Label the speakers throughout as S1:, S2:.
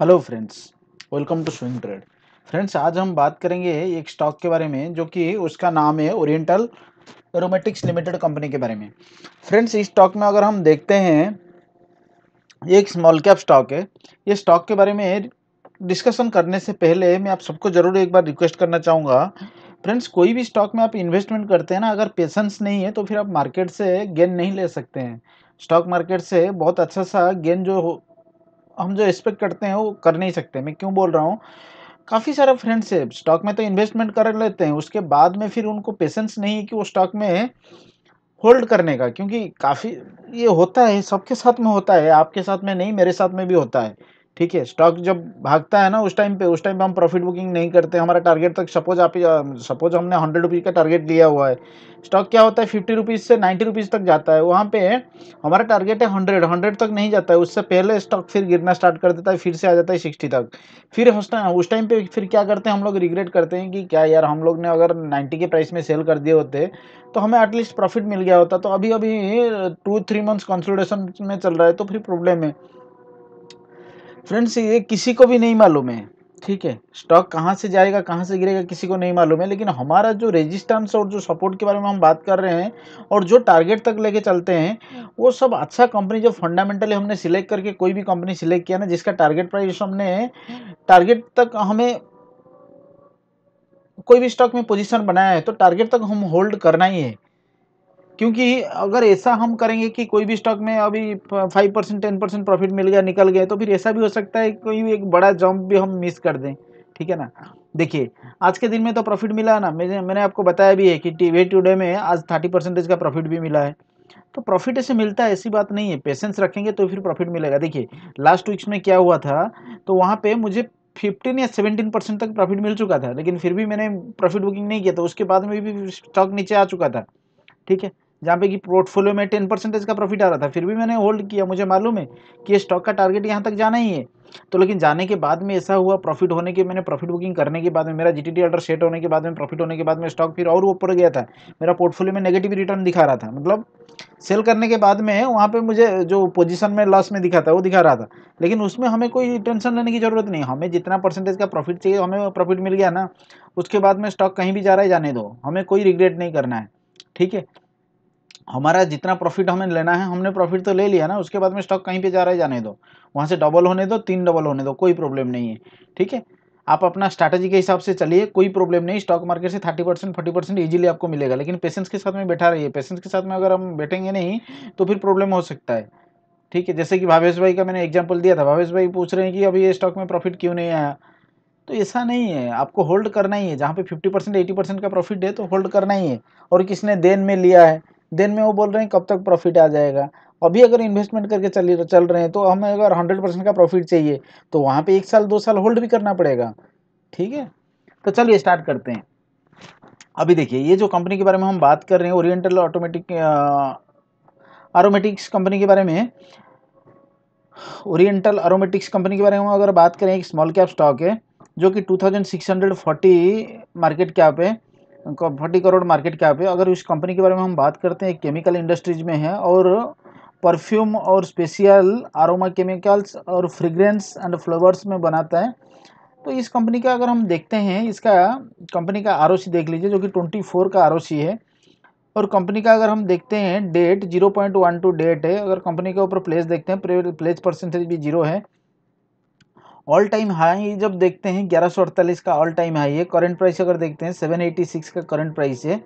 S1: hello friends welcome to swing trade friends आज हम बात करेंगे एक स्टॉक के बारे में जो कि उसका नाम है ओरिएंटल एरोमेटिक्स लिमिटेड कंपनी के बारे में फ्रेंड्स इस स्टॉक में अगर हम देखते हैं ये एक स्मॉल कैप स्टॉक है ये स्टॉक के बारे में डिस्कशन करने से पहले मैं आप सबको ज़रूर एक बार रिक्वेस्ट करना चाहूँगा फ्रेंड्स कोई भी स्टॉक में आप इन्वेस्टमेंट करते हैं ना अगर पेशेंस नहीं है तो फिर आप मार्केट से गेन नहीं ले सकते हैं स्टॉक मार्केट से बहुत अच्छा सा गेन जो हम जो एक्सपेक्ट करते हैं वो कर नहीं सकते मैं क्यों बोल रहा हूँ काफ़ी सारा फ्रेंड्स है स्टॉक में तो इन्वेस्टमेंट कर लेते हैं उसके बाद में फिर उनको पेशेंस नहीं है कि वो स्टॉक में होल्ड करने का क्योंकि काफ़ी ये होता है सबके साथ में होता है आपके साथ में नहीं मेरे साथ में भी होता है ठीक है स्टॉक जब भागता है ना उस टाइम पे उस टाइम पे हम प्रॉफिट बुकिंग नहीं करते हमारा टारगेट तक सपोज आप सपोज हमने हंड्रेड रुपीज़ का टारगेट लिया हुआ है स्टॉक क्या होता है फिफ्टी रुपीज़ से नाइन्टी रुपीज़ तक जाता है वहाँ पे हमारा टारगेट है हंड्रेड हंड्रेड तक नहीं जाता है उससे पहले स्टॉक फिर गिरना स्टार्ट कर देता है फिर से आ जाता है सिक्सटी तक फिर उस टाइम पे फिर क्या करते हैं हम लोग रिग्रेट करते हैं कि क्या यार हम लोग ने अगर नाइन्टी के प्राइस में सेल कर दिए होते तो हमें एटलीस्ट प्रॉफिट मिल गया होता तो अभी अभी टू थ्री मंथ्स कंसल्टेशन में चल रहा है तो फिर प्रॉब्लम है फ्रेंड्स ये किसी को भी नहीं मालूम है ठीक है स्टॉक कहाँ से जाएगा कहाँ से गिरेगा किसी को नहीं मालूम है लेकिन हमारा जो रेजिस्टेंस और जो सपोर्ट के बारे में हम बात कर रहे हैं और जो टारगेट तक लेके चलते हैं वो सब अच्छा कंपनी जो फंडामेंटली हमने सिलेक्ट करके कोई भी कंपनी सिलेक्ट किया ना जिसका टारगेट प्राइस हमने टारगेट तक हमें कोई भी स्टॉक में पोजिशन बनाया है तो टारगेट तक हम होल्ड करना ही है क्योंकि अगर ऐसा हम करेंगे कि कोई भी स्टॉक में अभी five percent ten percent profit मिल गया निकल गया तो फिर ऐसा भी हो सकता है कोई भी एक बड़ा जंप भी हम मिस कर दें ठीक है ना देखिए आज के दिन में तो प्रॉफिट मिला है ना मैंने मैंने आपको बताया भी है कि टी वे टूडे में आज थर्टी परसेंटेज का प्रॉफिट भी मिला है तो प्रॉफिट ऐसे मिलता है ऐसी बात नहीं है पेशेंस रखेंगे तो फिर प्रॉफिट मिलेगा देखिए लास्ट वीक्स में क्या हुआ था तो वहाँ पर मुझे फिफ्टीन या सेवेंटीन परसेंट तक प्रॉफिट मिल चुका था लेकिन फिर भी मैंने प्रॉफिट बुकिंग नहीं किया था तो उसके बाद में भी स्टॉक नीचे आ चुका था ठीक है जहाँ पे कि पोर्टफोलियो में टेन परसेंटेज का प्रॉफिट आ रहा था फिर भी मैंने होल्ड किया मुझे मालूम है कि ये स्टॉक का टारगेट यहाँ तक जाना ही है तो लेकिन जाने के बाद में ऐसा हुआ प्रॉफिट होने के मैंने प्रॉफिट बुकिंग करने के बाद में मेरा जीटीटी ऑर्डर सेट होने के बाद में प्रॉफिट होने के बाद में स्टॉक फिर और ऊपर गया था मेरा पोर्टफोलियो में नेगेटिव रिटर्न दिखा रहा था मतलब सेल करने के बाद में वहाँ पर मुझे जो पोजिशन में लॉस में दिखा था वो दिखा रहा था लेकिन उसमें हमें कोई टेंशन लेने की ज़रूरत नहीं हमें जितना परसेंटेज का प्रॉफिट चाहिए हमें प्रॉफिट मिल गया ना उसके बाद में स्टॉक कहीं भी जा रहा है जाने दो हमें कोई रिग्रेट नहीं करना है ठीक है हमारा जितना प्रॉफिट हमें लेना है हमने प्रॉफिट तो ले लिया ना उसके बाद में स्टॉक कहीं पे जा रहा है जाने दो वहाँ से डबल होने दो तीन डबल होने दो कोई प्रॉब्लम नहीं है ठीक है आप अपना स्ट्रैटेजी के हिसाब से चलिए कोई प्रॉब्लम नहीं स्टॉक मार्केट से thirty percent forty percent easily आपको मिलेगा लेकिन पेशेंस के साथ में बैठा रही है पेशेंस के साथ में अगर हम बैठेंगे नहीं तो फिर प्रॉब्लम हो सकता है ठीक है जैसे कि भावेश भाई का मैंने एग्जाम्पल दिया था भावेश भाई पूछ रहे हैं कि अभी ये स्टॉक में प्रॉफिट क्यों नहीं आया तो ऐसा नहीं है आपको होल्ड करना ही है जहाँ पे फिफ्टी परसेंट एटी परसेंट का प्रॉफिट है तो होल्ड करना ही है और किसने देन में लिया है देन में वो बोल रहे हैं कब तक प्रॉफिट आ जाएगा अभी अगर इन्वेस्टमेंट करके चल चल रहे हैं तो हमें अगर हंड्रेड परसेंट का प्रॉफिट चाहिए तो वहाँ पे एक साल दो साल होल्ड भी करना पड़ेगा ठीक है तो चलिए स्टार्ट करते हैं अभी देखिए ये जो कंपनी के बारे में हम बात कर रहे हैं ओरिएंटल ऑटोमेटिक आरोमेटिक्स कंपनी के बारे में ओरिएंटल आरोमेटिक्स कंपनी के बारे में अगर बात करें एक स्मॉल कैप स्टॉक है जो कि टू मार्केट कैप है फोर्टी करोड़ मार्केट कैप है अगर उस कंपनी के बारे में हम बात करते हैं केमिकल इंडस्ट्रीज में है और परफ्यूम और स्पेशियल आरोमा केमिकल्स और फ्रेग्रेंस एंड फ्लेवर्स में बनाता है तो इस कंपनी का अगर हम देखते हैं इसका कंपनी का आर देख लीजिए जो कि ट्वेंटी फोर का आर है और कंपनी का अगर हम देखते हैं debt zero point one two debt है अगर कंपनी के ऊपर प्लेस देखते हैं प्लेस परसेंटेज भी जीरो है ऑल टाइम हाई जब देखते हैं ग्यारह का ऑल टाइम हाई है करंट प्राइस अगर देखते हैं 786 का करंट प्राइस है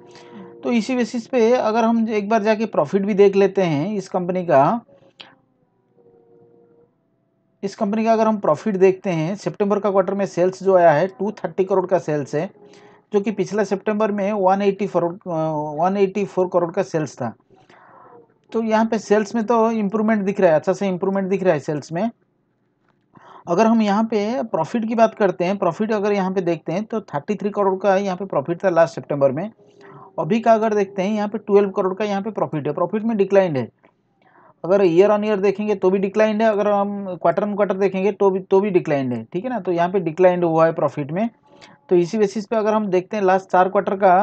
S1: तो इसी बेसिस पे अगर हम एक बार जाके प्रॉफिट भी देख लेते हैं इस कंपनी का इस कंपनी का अगर हम प्रॉफिट देखते हैं सितंबर का क्वार्टर में सेल्स जो आया है टू थर्टी करोड़ का सेल्स है जो कि पिछला सितंबर में one one eighty four crore का सेल्स था तो यहाँ पे सेल्स में तो इम्प्रूवमेंट दिख रहा है अच्छा सा इम्प्रूवमेंट दिख रहा है सेल्स में अगर हम यहाँ पे प्रॉफिट की बात करते हैं प्रॉफिट अगर यहाँ पे देखते हैं तो थर्टी थ्री करोड़ का यहाँ पे प्रॉफिट था लास्ट सितंबर में अभी का अगर देखते हैं यहाँ पे ट्वेल्व करोड़ का यहाँ पे प्रॉफिट है प्रॉफिट में डिक्लाइंड है अगर ईयर ऑन ईयर देखेंगे तो भी डिक्लाइंड है अगर हम क्वार्टर ऑन क्वार्टर देखेंगे तो भी तो भी डिक्लाइंड है ठीक है ना तो यहाँ पे डिक्लाइंड हुआ है प्रॉफिट में तो इसी बेसिस पे अगर हम देखते हैं लास्ट चार क्वार्टर का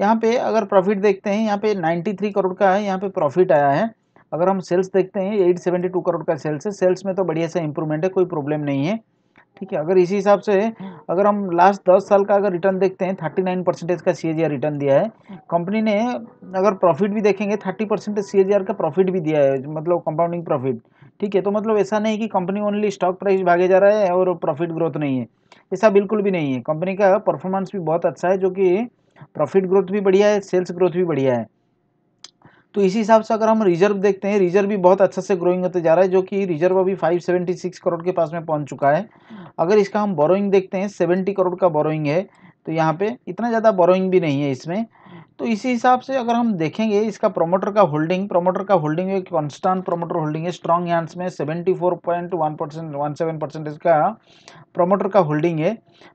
S1: यहाँ पे अगर प्रॉफिट देखते हैं यहाँ पे 93 करोड़ का है यहाँ पे प्रॉफिट आया है अगर हम सेल्स देखते हैं एट सेवेंटी टू करोड़ का सेल्स है सेल्स में तो बढ़िया सा इंप्रूवमेंट है कोई प्रॉब्लम नहीं है ठीक है अगर इसी हिसाब से अगर हम लास्ट दस साल का अगर रिटर्न देखते हैं थर्टी नाइन परसेंटेज का सी रिटर्न दिया है कंपनी ने अगर प्रॉफिट भी देखेंगे थर्टी परसेंटेज सी का प्रॉफिट भी दिया है मतलब कंपाउंडिंग प्रॉफिट ठीक है तो मतलब ऐसा नहीं कि कंपनी ओनली स्टॉक प्राइस भागे जा रहा है और प्रॉफिट ग्रोथ नहीं है ऐसा बिल्कुल भी नहीं है कंपनी का परफॉर्मेंस भी बहुत अच्छा है जो कि प्रॉफिट ग्रोथ भी बढ़िया है सेल्स ग्रोथ भी बढ़िया है तो इसी हिसाब से अगर हम रिजर्व देखते हैं रिजर्व भी बहुत अच्छा से ग्रोइंग होते जा रहा है जो कि रिजर्व अभी 576 करोड़ के पास में पहुंच चुका है अगर इसका हम बोरोइंग देखते हैं 70 करोड़ का बोरोइंग है तो यहाँ पे इतना ज़्यादा बोरोइंग भी नहीं है इसमें तो इसी हिसाब से अगर हम देखेंगे इसका प्रोमोटर का होल्डिंग प्रोमोटर का होल्डिंग एक कॉन्स्टांट प्रोमोटर होल्डिंग है स्ट्रॉन्ग हैंड्स में 74.1 परसेंट वन सेवन परसेंटेज का प्रोमोटर का होल्डिंग है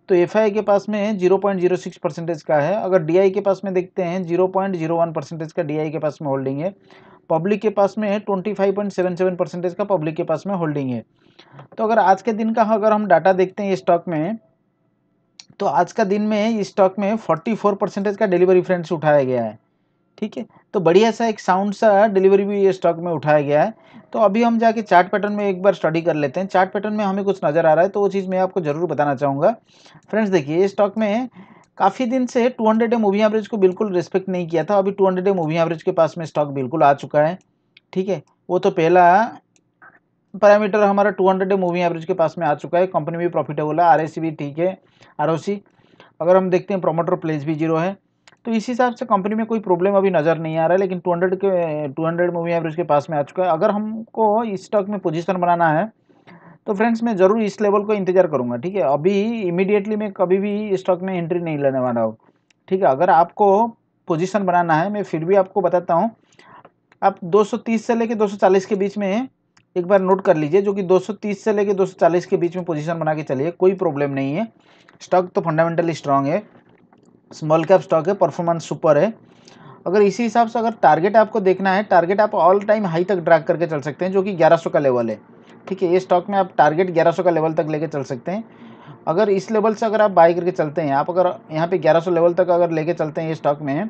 S1: तो एफ के पास में 0.06 परसेंटेज का है अगर डी के पास में देखते हैं 0.01 परसेंटेज का डी के पास में होल्डिंग है पब्लिक के पास में twenty five point seven seven percentage का पब्लिक के पास में होल्डिंग है तो अगर आज के दिन का अगर हम डाटा देखते हैं स्टॉक में तो आज का दिन में स्टॉक में 44 परसेंटेज का डिलीवरी फ्रेंड्स उठाया गया है ठीक है तो बढ़िया सा एक साउंड सा डिलीवरी भी ये स्टॉक में उठाया गया है तो अभी हम जाके चार्ट पैटर्न में एक बार स्टडी कर लेते हैं चार्ट पैटर्न में हमें कुछ नज़र आ रहा है तो वो चीज़ मैं आपको ज़रूर बताना चाहूँगा फ्रेंड्स देखिए ये स्टॉक में काफ़ी दिन से 200 हंड्रेड ए मूवी एवरेज को बिल्कुल रिस्पेक्ट नहीं किया था अभी 200 हंड्रेड ए मूवी एवरेज के पास में स्टॉक बिल्कुल आ चुका है ठीक है वो तो पहला पैरामीटर हमारा टू हंड्रेड मूविंग एवरेज के पास में आ चुका है कंपनी भी प्रॉफिटेबल है आर भी ठीक है आर अगर हम देखते हैं प्रोमोटर प्लेस भी जीरो है तो इस हिसाब से कंपनी में कोई प्रॉब्लम अभी नज़र नहीं आ रहा है लेकिन 200 के 200 मूविंग एवरेज के पास में आ चुका है अगर हमको इस स्टॉक में पोजिशन बनाना है तो फ्रेंड्स मैं ज़रूर इस लेवल को इंतजार करूँगा ठीक है अभी इमिडिएटली मैं कभी भी स्टॉक में एंट्री नहीं लेने वाला हूँ ठीक है अगर आपको पोजिशन बनाना है मैं फिर भी आपको बताता हूँ आप 230 से लेकर 240 के बीच में एक बार नोट कर लीजिए जो कि 230 से लेके 240 के बीच में पोजीशन बना के चलिए कोई प्रॉब्लम नहीं है स्टॉक तो फंडामेंटली स्ट्रांग है स्मॉल कैप स्टॉक है परफॉर्मेंस सुपर है अगर इसी हिसाब से अगर टारगेट आपको देखना है टारगेट आप ऑल टाइम हाई तक ड्रैग करके चल सकते हैं जो कि 1100 का लेवल है ठीक है ये स्टॉक में आप टारगेट 1100 का लेवल तक लेके चल सकते हैं अगर इस लेवल से अगर आप बाई करके चलते हैं आप अगर यहाँ पे 1100 लेवल तक अगर लेके चलते हैं ये स्टॉक में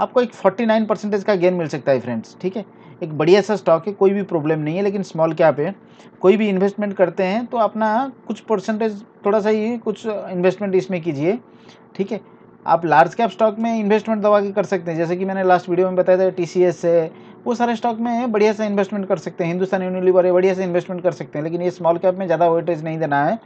S1: आपको एक 49 परसेंटेज का गेन मिल सकता है फ्रेंड्स ठीक है एक बढ़िया सा स्टॉक है कोई भी प्रॉब्लम नहीं है लेकिन स्मॉल कैप है कोई भी इन्वेस्टमेंट करते हैं तो अपना कुछ परसेंटेज थोड़ा सा ही कुछ इन्वेस्टमेंट इसमें कीजिए ठीक है आप लार्ज कैप स्टॉक में इन्वेस्टमेंट दबा के कर सकते हैं जैसे कि मैंने लास्ट वीडियो में बताया था टी सी एस है वो सारे स्टॉक में बढ़िया से इन्वेस्टमेंट कर सकते हैं हिंदुस्तान यूनिवर है बढ़िया से इन्वेस्टमेंट कर सकते हैं लेकिन ये स्मॉल कैप में ज़्यादा वोटेज नहीं देना है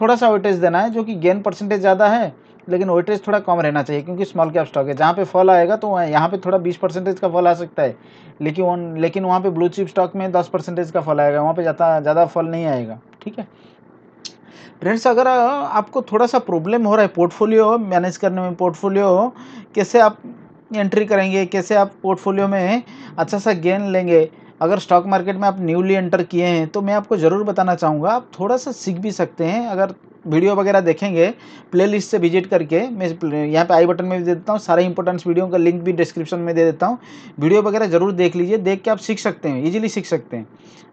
S1: थोड़ा सा वोटेज देना है जो कि गेन परसेंटेज ज़्यादा है लेकिन वेटेज थोड़ा कम रहना चाहिए क्योंकि स्मॉल कैप स्टॉक है जहाँ पे फॉल आएगा तो यहाँ पे थोड़ा बीस परसेंटेज का फॉल आ सकता है लेकिन वन लेकिन वहाँ पे ब्लू चिप स्टॉक में दस परसेंटेज का फॉल आएगा वहाँ पे ज़्यादा ज़्यादा फॉल नहीं आएगा ठीक है फ्रेंड्स अगर आपको थोड़ा सा प्रॉब्लम हो रहा है पोर्टफोलियो मैनेज करने में पोर्टफोलियो कैसे आप एंट्री करेंगे कैसे आप पोर्टफोलियो में अच्छा सा गेन लेंगे अगर स्टॉक मार्केट में आप न्यूली एंटर किए हैं तो मैं आपको ज़रूर बताना चाहूँगा आप थोड़ा सा सीख भी सकते हैं अगर वीडियो वगैरह देखेंगे प्लेलिस्ट से विजिट करके मैं यहाँ पे आई बटन में भी दे देता हूँ सारे इंपॉर्टेंट्स वीडियो का लिंक भी डिस्क्रिप्शन में दे देता हूँ वीडियो वगैरह ज़रूर देख लीजिए देख के आप सीख सकते हैं ईजिली सीख सकते हैं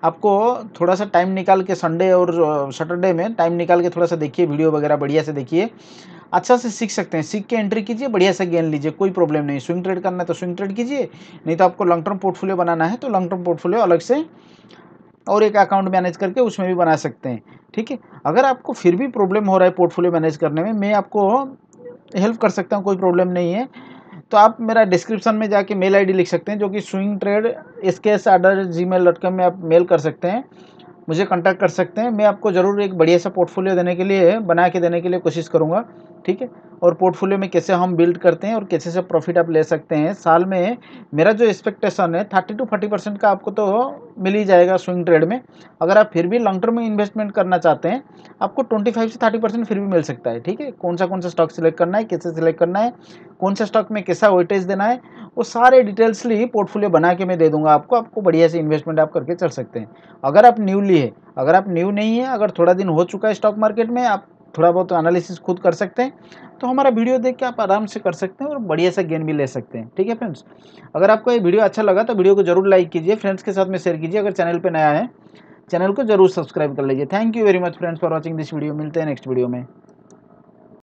S1: आपको थोड़ा सा टाइम निकाल के संडे और सैटरडे में टाइम निकाल के थोड़ा सा देखिए वीडियो वगैरह बढ़िया से देखिए अच्छा से सीख सकते हैं सीख के एंट्री कीजिए बढ़िया से गेन लीजिए कोई प्रॉब्लम नहीं स्विंग ट्रेड करना है तो स्विंग ट्रेड कीजिए नहीं तो आपको लॉन्ग टर्म पोर्टफोलियो बनाना है तो लॉन्ग टर्म पोर्टफोलियो अलग से और एक अकाउंट मैनेज करके उसमें भी बना सकते हैं ठीक है अगर आपको फिर भी प्रॉब्लम हो रहा है पोर्टफोलियो मैनेज करने में मैं आपको हेल्प कर सकता हूँ कोई प्रॉब्लम नहीं है तो आप मेरा डिस्क्रिप्शन में जाके मेल आईडी लिख सकते हैं जो कि swing trade S K S आडर जी मेल डॉट कॉम में आप मेल कर सकते हैं मुझे कांटेक्ट कर सकते हैं मैं आपको ज़रूर एक बढ़िया सा पोर्टफोलियो देने के लिए बना के देने के लिए कोशिश करूँगा ठीक है और पोर्टफोलियो में कैसे हम बिल्ड करते हैं और कैसे से प्रॉफिट आप ले सकते हैं साल में मेरा जो एक्सपेक्टेशन है थर्टी टू फोर्टी परसेंट का आपको तो मिल ही जाएगा स्विंग ट्रेड में अगर आप फिर भी लॉन्ग टर्म में इन्वेस्टमेंट करना चाहते हैं आपको 25 से 30 परसेंट फिर भी मिल सकता है ठीक है कौन सा कौन सा स्टॉक सिलेक्ट करना है कैसे सिलेक्ट करना है कौन सा स्टॉक में कैसा वोटेज देना है वो सारे डिटेल्सली पोर्टफोलियो बना के मैं दे दूंगा आपको आपको बढ़िया से इन्वेस्टमेंट आप करके चल सकते हैं अगर आप न्यूली है अगर आप न्यू नहीं है अगर थोड़ा दिन हो चुका है स्टॉक मार्केट में आप थोड़ा बहुत एनालिसिस खुद कर सकते हैं तो हमारा वीडियो देख के आप आराम से कर सकते हैं और बढ़िया सा गेन भी ले सकते हैं ठीक है फ्रेंड्स अगर आपको ये वीडियो अच्छा लगा तो वीडियो को जरूर लाइक कीजिए फ्रेंड्स के साथ में शेयर कीजिए अगर चैनल पर नया है चैनल को जरूर सब्सक्राइब कर लीजिए thank you very much friends for watching this video मिलते हैं नेक्स्ट वीडियो में